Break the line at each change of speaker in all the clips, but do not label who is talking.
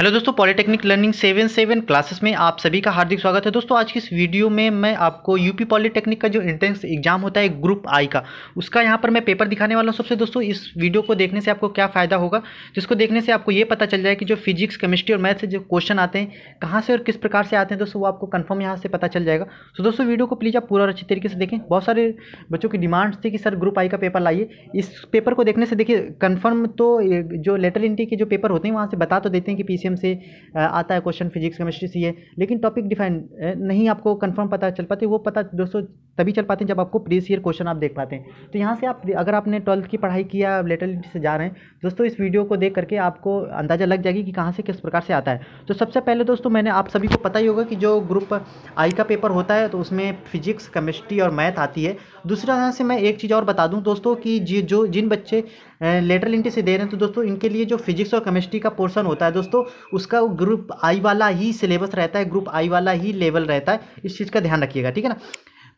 hello दोस्तों polytechnic learning seven seven classes में आप सभी का हार्दिक स्वागत है दोस्तों आज की इस वीडियो में मैं आपको यूपी पॉलिटेक्निक का जो एंट्रेंस एग्जाम होता है ग्रुप आई का उसका यहाँ पर मैं पेपर दिखाने वाला हूँ सबसे दोस्तों इस वीडियो को देखने से आपको क्या फ़ायदा होगा जिसको देखने से आपको ये पता चल जाए कि जो फिजिक्स केमिस्ट्री और मैथ से जो क्वेश्चन आते हैं कहाँ से और किस प्रकार से आते हैं दोस्तों वो आपको कन्फर्म यहाँ से पता चल जाएगा तो दोस्तों वीडियो को प्लीज़ आप पूरा अच्छी तरीके से देखें बहुत सारे बच्चों की डिमांड्स थी कि सर ग्रुप आई का पेपर लाइए इस पेपर को देखने से देखिए कन्फर्म तो जो लेटर इंटी के जो पेपर होते हैं वहाँ से बता तो देते हैं कि पी एम से आता है क्वेश्चन फिजिक्स केमिस्ट्री सी है लेकिन टॉपिक डिफाइन नहीं आपको कन्फर्म पता चल पाते वो पता दोस्तों तभी चल पाते हैं जब आपको प्रीवियस ईयर क्वेश्चन आप देख पाते हैं तो यहाँ से आप अगर आपने ट्वेल्थ की पढ़ाई किया लेटर से जा रहे हैं दोस्तों इस वीडियो को देख करके आपको अंदाज़ा लग जाएगी कि कहाँ से किस प्रकार से आता है तो सबसे पहले दोस्तों मैंने आप सभी को पता ही होगा कि जो ग्रुप आई का पेपर होता है तो उसमें फिजिक्स केमिस्ट्री और मैथ आती है दूसरा यहाँ से मैं एक चीज़ और बता दूँ दोस्तों कि जो जिन बच्चे लेटरल इंटी से दे रहे हैं तो दोस्तों इनके लिए जो फिजिक्स और केमिस्ट्री का पोर्सन होता है दोस्तों उसका ग्रुप आई वाला ही सिलेबस रहता है ग्रुप आई वाला ही लेवल रहता है इस चीज़ का ध्यान रखिएगा ठीक है ना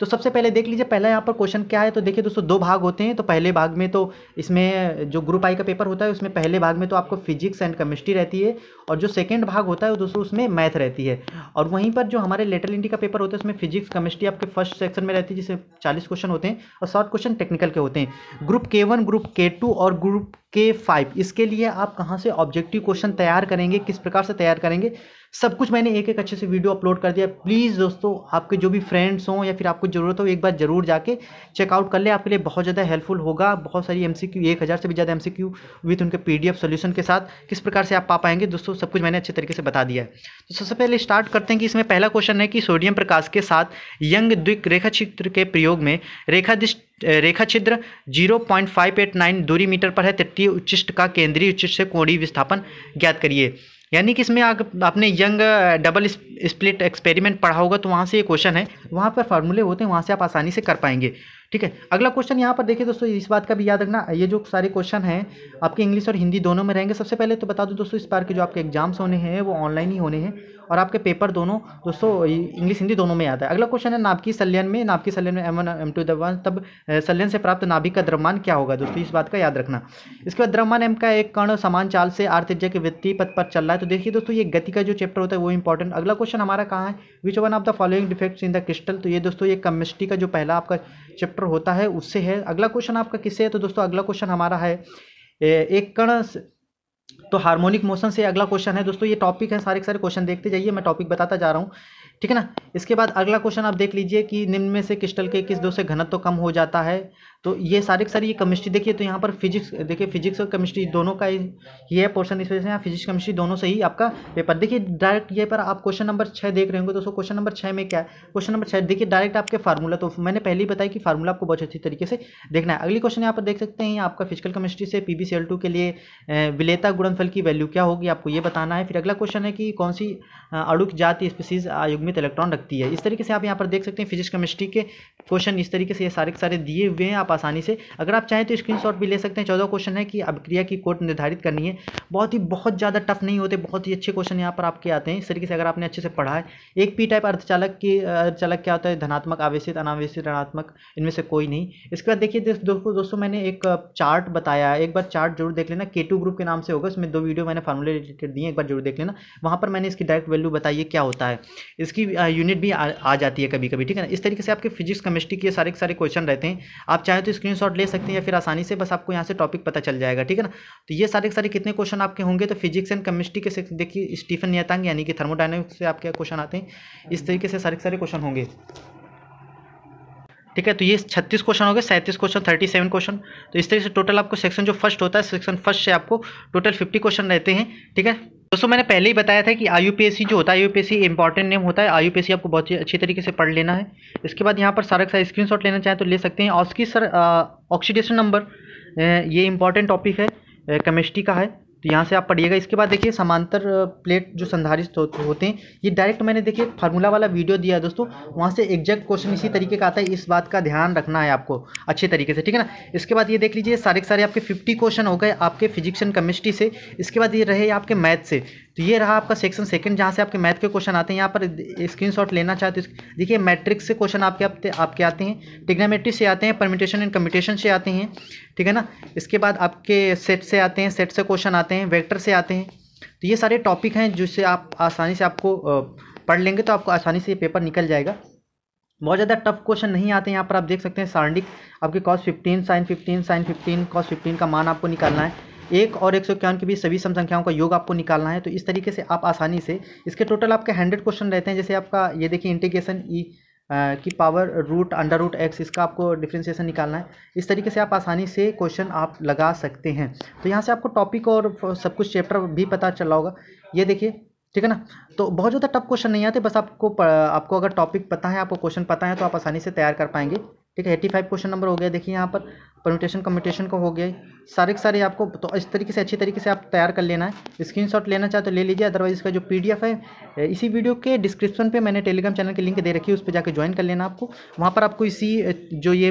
तो सबसे पहले देख लीजिए पहला यहाँ पर क्वेश्चन क्या है तो देखिए दोस्तों दो भाग होते हैं तो पहले भाग में तो इसमें जो ग्रुप आई का पेपर होता है उसमें पहले भाग में तो आपको फिजिक्स एंड केमिस्ट्री रहती है और जो सेकेंड भाग होता है दोस्तों उसमें मैथ रहती है और वहीं पर जो हमारे लेटर इंडी का पेपर होता है उसमें फिजिक्स केमिस्ट्री आपके फर्स्ट सेक्शन में रहती है जिसमें चालीस क्वेश्चन होते हैं और शॉर्ट क्वेश्चन टेक्निकल के होते हैं ग्रुप के वन ग्रुप के टू और ग्रुप के फाइव इसके लिए आप कहाँ से ऑब्जेक्टिव क्वेश्चन तैयार करेंगे किस प्रकार से तैयार करेंगे सब कुछ मैंने एक एक अच्छे से वीडियो अपलोड कर दिया प्लीज़ दोस्तों आपके जो भी फ्रेंड्स हों या फिर आपको ज़रूरत हो एक बार ज़रूर जाके चेकआउट कर ले आपके लिए बहुत ज़्यादा हेल्पफुल होगा बहुत सारी एम सी क्यू एक हज़ार से भी ज़्यादा एम सी क्यू विथ उनके पी डी एफ सोल्यूशन के साथ किस प्रकार से आप पा पाएंगे दोस्तों सब कुछ मैंने अच्छे तरीके से बता दिया है तो सबसे पहले स्टार्ट करते हैं कि इसमें पहला क्वेश्चन है कि सोडियम प्रकाश के साथ यंग द्विक रेखा चित्र के प्रयोग में रेखा रेखा छिद्र zero point five eight nine दूरी मीटर पर है तृतीय उच्चिष्ट का केंद्रीय उच्चिष्ट से कोणीय विस्थापन ज्ञात करिए यानी कि इसमें आपने यंग डबल स्प्लिट एक्सपेरिमेंट पढ़ा होगा तो वहाँ से ये क्वेश्चन है वहाँ पर फार्मूले होते हैं वहाँ से आप आसानी से कर पाएंगे ठीक है अगला क्वेश्चन यहाँ पर देखिए दोस्तों इस बात का भी याद रखना ये जो सारे क्वेश्चन हैं आपके इंग्लिश और हिंदी दोनों में रहेंगे सबसे पहले तो बता दूँ दोस्तों इस बार के जो आपके एग्जाम्स होने हैं वो ऑनलाइन ही होने हैं और आपके पेपर दोनों दोस्तों इंग्लिश हिंदी दोनों में आता है अगला क्वेश्चन है नाभिकीय संलयन में नाभिकीय संलयन में एम वन एम टू द्रव्यमान तब संलयन से प्राप्त नाभिक का द्रव्यमान क्या होगा दोस्तों इस बात का याद रखना इसके बाद द्रव्यमान एम का एक कण समान चाल से आर त्रिज्या के वृत्तीय पथ पर चल रहा है तो देखिए दोस्तों ये गति का जो चैप्टर होता है वो इंपॉर्टेंट अगला क्वेश्चन हमारा कहाँ है which one of the following defects in the crystal तो ये दोस्तों ये केमिस्ट्री का जो पहला आपका चैप्टर होता है उससे है अगला क्वेश्चन आपका किससे है तो दोस्तों अगला क्वेश्चन हमारा है एक कण तो हार्मोनिक मोशन से अगला क्वेश्चन है दोस्तों ये टॉपिक है सारे सारे क्वेश्चन देखते जाइए मैं टॉपिक बताता जा रहा हूँ ठीक है ना इसके बाद अगला क्वेश्चन आप देख लीजिए कि निम्न में से क्रिस्टल के किस दो से घनत्व तो कम हो जाता है तो ये सारे के सारे ये केमिस्ट्री देखिए तो यहाँ पर फिजिक्स देखिए फिजिक्स और केमिस्ट्री दोनों का ये है पोर्शन इस वजह से यहाँ फिजिक्स केमिस्ट्री दोनों से ही आपका पेपर देखिए डायरेक्ट ये पर आप क्वेश्चन नंबर छः देख रहे होंगे दोस्तों क्वेश्चन नंबर छः में क्या है क्वेश्चन नंबर छः देखिए डायरेक्ट आपके फार्मूला तो मैंने पहले ही बताया कि फार्मूला आपको बहुत अच्छी तरीके से देखना है अगली क्वेश्चन यहाँ पर देख सकते हैं आपका फिजिकल केमिस्ट्री से पी के लिए विलेता गुणनफल की वैल्यू क्या होगी आपको ये बताना है फिर अगला क्वेश्चन है कि कौन सी अड़ुक जाति स्पीसीज आयुग्मित इलेक्ट्रॉन रखती है इस तरीके से आप यहाँ पर देख सकते हैं फिजिक्स केमिस्ट्री के क्वेश्चन इस तरीके से ये सारे सारे दिए हुए हैं आप आप आसानी से अगर आप चाहें तो स्क्रीनशॉट भी ले सकते हैं चौदह क्वेश्चन है कि अभिक्रिया की कोट निर्धारित करनी है बहुत ही बहुत ज़्यादा टफ नहीं होते बहुत ही अच्छे क्वेश्चन यहाँ पर आपके आते हैं इस तरीके से अगर आपने अच्छे से पढ़ा है एक पी टाइप अर्धचालक की अर्धचालक क्या होता है धनात्मक आवेशित अनावेशित ऋणात्मक इनमें से कोई नहीं इसके बाद देखिए दोस्तों दोस्तों मैंने एक चार्ट बताया एक बार चार्ट जरूर देख लेना के ग्रुप के नाम से होगा इसमें दो वीडियो मैंने फार्मूले रिलेटेड दिए एक बार जरूर देख लेना वहाँ पर मैंने इसकी डायरेक्ट वैल्यू बताई है क्या होता है इसकी यूनिट भी आ, आ जाती है कभी कभी ठीक है ना इस तरीके से आपके फिजिक्स केमिस्ट्री के सारे सारे क्वेश्चन रहते हैं आप चाहें चाहे तो स्क्रीन ले सकते हैं या फिर आसानी से बस आपको यहाँ से टॉपिक पता चल जाएगा ठीक है ना तो ये सारे सारे कितने क्वेश्चन आपके होंगे तो फिजिक्स एंड केमिस्ट्री के देखिए स्टीफन नियतांग यानी कि थर्मोडाइनमिक्स से आपके क्वेश्चन आते हैं इस तरीके से सारे सारे क्वेश्चन होंगे ठीक है तो ये छत्तीस क्वेश्चन हो गए सैंतीस क्वेश्चन थर्टी सेवन क्वेश्चन तो इस तरीके से टोटल आपको सेक्शन जो फर्स्ट होता है सेक्शन फर्स्ट से आपको टोटल फिफ्टी क्वेश्चन रहते हैं ठीक है दोस्तों मैंने पहले ही बताया था कि आई जो होता है आई यू इंपॉर्टेंट नेम होता है आई यू आपको बहुत अच्छी तरीके से पढ़ लेना है इसके बाद यहाँ पर सारा का स्क्रीन लेना चाहें तो ले सकते हैं और उसकी सर ऑक्सीडेशन नंबर ये इंपॉर्टेंट टॉपिक है केमिस्ट्री का है तो यहाँ से आप पढ़िएगा इसके बाद देखिए समांतर प्लेट जो संधारित हो, होते हैं ये डायरेक्ट मैंने देखिए फार्मूला वाला वीडियो दिया है दोस्तों वहाँ से एग्जैक्ट क्वेश्चन इसी तरीके का आता है इस बात का ध्यान रखना है आपको अच्छे तरीके से ठीक है ना इसके बाद ये देख लीजिए सारे के सारे आपके फिफ्टी क्वेश्चन हो गए आपके फिजिक्स एंड केमिस्ट्री से इसके बाद ये रहे आपके मैथ से तो ये रहा आपका सेक्शन सेकंड जहाँ से आपके मैथ के क्वेश्चन आते हैं यहाँ पर स्क्रीनशॉट लेना चाहते हो देखिए मैट्रिक्स से क्वेश्चन आपके आपके, आपके आते हैं टिग्नामेट्री से आते हैं परमिटेशन एंड कम्यूटेशन से आते हैं ठीक है ना इसके बाद आपके सेट से आते हैं सेट से क्वेश्चन आते हैं वैक्टर से आते हैं तो ये सारे टॉपिक हैं जिससे आप आसानी से आपको पढ़ लेंगे तो आपको आसानी से ये पेपर निकल जाएगा बहुत ज़्यादा टफ क्वेश्चन नहीं आते हैं यहाँ पर आप देख सकते हैं सारणिक आपके cos fifteen sine fifteen sine fifteen cos fifteen का मान आपको निकालना है एक और एक सौ इक्यावन के बीच सभी सम संख्याओं का योग आपको निकालना है तो इस तरीके से आप आसानी से इसके टोटल आपके हंड्रेड क्वेश्चन रहते हैं जैसे आपका ये देखिए इंटीग्रेशन ई e, की power root under root X इसका आपको डिफ्रेंसिएशन निकालना है इस तरीके से आप आसानी से क्वेश्चन आप लगा सकते हैं तो यहाँ से आपको टॉपिक और सब कुछ चैप्टर भी पता चला होगा ये देखिए ठीक है ना तो बहुत ज़्यादा टफ क्वेश्चन नहीं आते बस आपको आपको अगर टॉपिक पता है आपको क्वेश्चन पता है तो आप आसानी से तैयार कर पाएंगे ठीक है एट्टी फाइव क्वेश्चन नंबर हो गया देखिए यहाँ पर परमिटेशन कम्यूटेशन को हो गया सारे के सारे आपको तो इस तरीके से अच्छी तरीके से आप तैयार कर लेना है स्क्रीनशॉट लेना चाहे तो ले लीजिए अदरवाइज इसका जो पीडीएफ है इसी वीडियो के डिस्क्रिप्शन पे मैंने टेलीग्राम चैनल की लिंक दे रखी है उस पर जाकर ज्वाइन कर लेना आपको वहाँ पर आपको इसी जो ये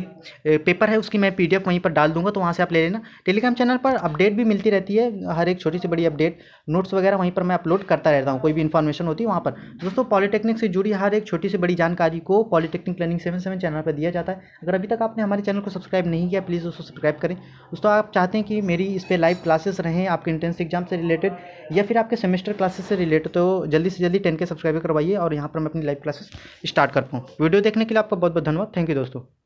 पेपर है उसकी मैं पी वहीं पर डाल दूँगा तो वहाँ से आप ले लेना टेलीग्राम चैनल पर अपडेट भी मिलती रहती है हर एक छोटी से बड़ी अपडेट नोट्स वगैरह वहीं पर मैं अपलोड करता रहता हूँ कोई भी इन्फॉर्मेशन होती है वहाँ पर दोस्तों पॉलीटेक्निक से जुड़ी हर एक छोटी से बड़ी जानकारी को polytechnic learning seven seven channel पर दिया जाता है अगर अभी तक आपने हमारे चैनल को सब्सक्राइब नहीं किया प्लीज़ प्लीज़ उसको सब्सक्राइब करें दोस्तों आप चाहते हैं कि मेरी इस पर लाइव क्लासेस रहें आपके इंट्रेंस एग्जाम से रिलेटेड या फिर आपके सेमेस्टर क्लासेस से रिलेटेड तो जल्दी से जल्दी टेन के सब्सक्राइब करवाइए और यहाँ पर मैं अपनी लाइव क्लासेस स्टार्ट कर पाऊँ वीडियो देखने के लिए आपका बहुत बहुत धन्यवाद थैंक यू दोस्तों